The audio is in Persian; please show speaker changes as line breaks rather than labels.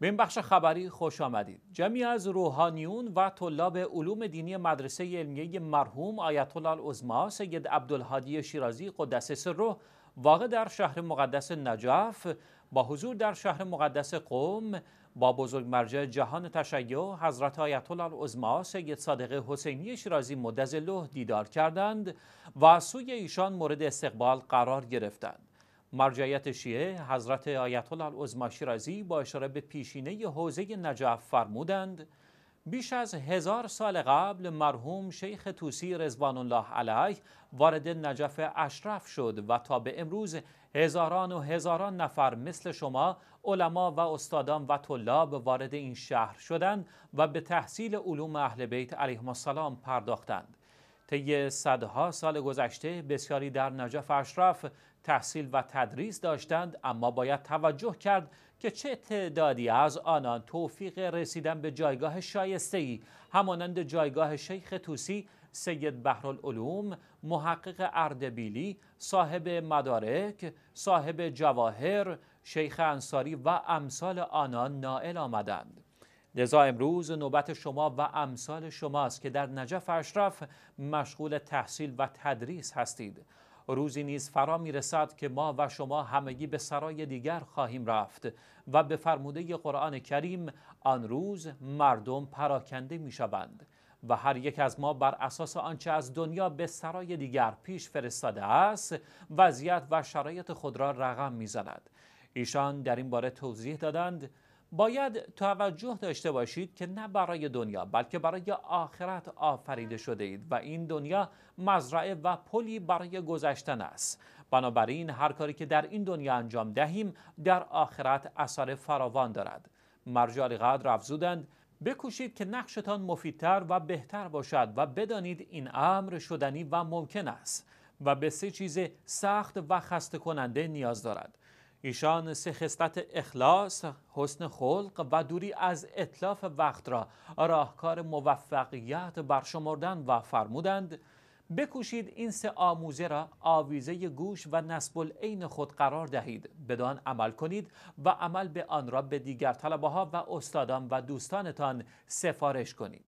به این بخش خبری خوش آمدید. جمعی از روحانیون و طلاب علوم دینی مدرسه علمیه مرحوم آیت الله العظما سید عبدالهادی شیرازی قدس سره واقع در شهر مقدس نجف با حضور در شهر مقدس قوم با بزرگ مرجع جهان تشیع حضرت آیت الله العظما سید صادق حسینی شیرازی مدظله دیدار کردند و سوی ایشان مورد استقبال قرار گرفتند. مرجعیت شیعه حضرت آیت الله شیرازی با اشاره به پیشینه حوزه نجف فرمودند بیش از هزار سال قبل مرحوم شیخ توسی رزوان الله علیه وارد نجف اشرف شد و تا به امروز هزاران و هزاران نفر مثل شما علما و استادان و طلاب وارد این شهر شدند و به تحصیل علوم اهل بیت علیهم السلام پرداختند طی صدها سال گذشته بسیاری در نجف اشراف تحصیل و تدریس داشتند اما باید توجه کرد که چه تعدادی از آنان توفیق رسیدن به جایگاه شایسته ای همانند جایگاه شیخ توسی سید بحرالعلوم محقق اردبیلی صاحب مدارک صاحب جواهر شیخ انصاری و امثال آنان نائل آمدند لذا امروز نوبت شما و امثال شماست که در نجف اشرف مشغول تحصیل و تدریس هستید روزی نیز فرا می رسد که ما و شما همگی به سرای دیگر خواهیم رفت و به فرموده قرآن کریم آن روز مردم پراکنده می شوند و هر یک از ما بر اساس آنچه از دنیا به سرای دیگر پیش فرستاده است وضعیت و شرایط خود را رقم می زند. ایشان در این باره توضیح دادند باید توجه داشته باشید که نه برای دنیا بلکه برای آخرت آفریده شده اید و این دنیا مزرعه و پلی برای گذشتن است بنابراین هر کاری که در این دنیا انجام دهیم در آخرت اثر فراوان دارد مرجال قدر افزودند بکوشید که نقشتان مفیدتر و بهتر باشد و بدانید این امر شدنی و ممکن است و به سه چیز سخت و خسته کننده نیاز دارد ایشان سه خصلت اخلاص، حسن خلق و دوری از اطلاف وقت را راهکار موفقیت برشمردند و فرمودند بکوشید این سه آموزه را آویزه گوش و نسب العین خود قرار دهید بدان عمل کنید و عمل به آن را به دیگر طلبه ها و استادان و دوستانتان سفارش کنید